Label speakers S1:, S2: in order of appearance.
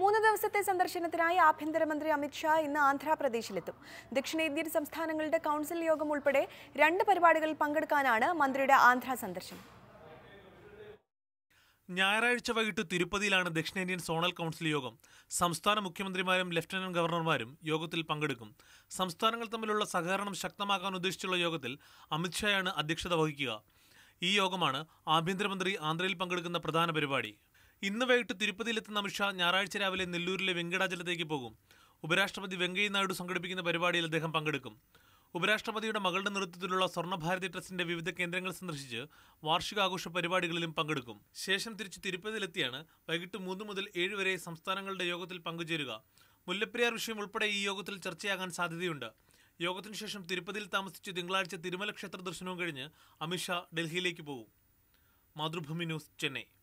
S1: മൂന്ന് ദിവസത്തെ സന്ദർശനത്തിനായി ആഭ്യന്തരമന്ത്രി അമിത്ഷാ ഇന്ന് ആന്ധ്രാപ്രദേശിലെത്തും ദക്ഷിണേന്ത്യൻ സംസ്ഥാനങ്ങളുടെ കൗൺസിൽ യോഗം ഉൾപ്പെടെ രണ്ട് പരിപാടികളിൽ പങ്കെടുക്കാനാണ് മന്ത്രിയുടെ ആന്ധ്ര സന്ദർശനം
S2: ഞായറാഴ്ച വൈകിട്ട് തിരുപ്പതിയിലാണ് ദക്ഷിണേന്ത്യൻ സോണൽ കൗൺസിൽ യോഗം സംസ്ഥാന മുഖ്യമന്ത്രിമാരും ലഫ്റ്റനന്റ് ഗവർണർമാരും യോഗത്തിൽ പങ്കെടുക്കും സംസ്ഥാനങ്ങൾ തമ്മിലുള്ള സഹകരണം ശക്തമാക്കാൻ ഉദ്ദേശിച്ചുള്ള യോഗത്തിൽ അമിത്ഷായാണ് അധ്യക്ഷത വഹിക്കുക ഈ യോഗമാണ് ആഭ്യന്തരമന്ത്രി ആന്ധ്രയിൽ പങ്കെടുക്കുന്ന പ്രധാന പരിപാടി ഇന്ന് വൈകിട്ട് തിരുപ്പതിയിലെത്തുന്ന അമിത്ഷാ ഞായറാഴ്ച രാവിലെ നെല്ലൂരിലെ വെങ്കടാചലത്തേക്ക് പോകും ഉപരാഷ്ട്രപതി വെങ്കയ്യ നായിഡു സംഘടിപ്പിക്കുന്ന പരിപാടിയിൽ അദ്ദേഹം പങ്കെടുക്കും ഉപരാഷ്ട്രപതിയുടെ മകളുടെ നേതൃത്വത്തിലുള്ള സ്വർണ്ണഭാരതി ട്രസ്റ്റിന്റെ വിവിധ കേന്ദ്രങ്ങൾ സന്ദർശിച്ച് വാർഷികാഘോഷ പരിപാടികളിലും പങ്കെടുക്കും ശേഷം തിരിച്ച് തിരുപ്പതിയിലെത്തിയാണ് വൈകിട്ട് മൂന്ന് മുതൽ ഏഴ് വരെ സംസ്ഥാനങ്ങളുടെ യോഗത്തിൽ പങ്കുചേരുക മുല്ലപ്പെരിയാർ വിഷയം ഉൾപ്പെടെ ഈ യോഗത്തിൽ ചർച്ചയാകാൻ സാധ്യതയുണ്ട് യോഗത്തിനു ശേഷം തിരുപ്പതിയിൽ താമസിച്ച് തിങ്കളാഴ്ച തിരുമല ക്ഷേത്ര ദർശനവും കഴിഞ്ഞ് അമിത്ഷാ ഡൽഹിയിലേക്ക് പോകും മാതൃഭൂമി ന്യൂസ് ചെന്നൈ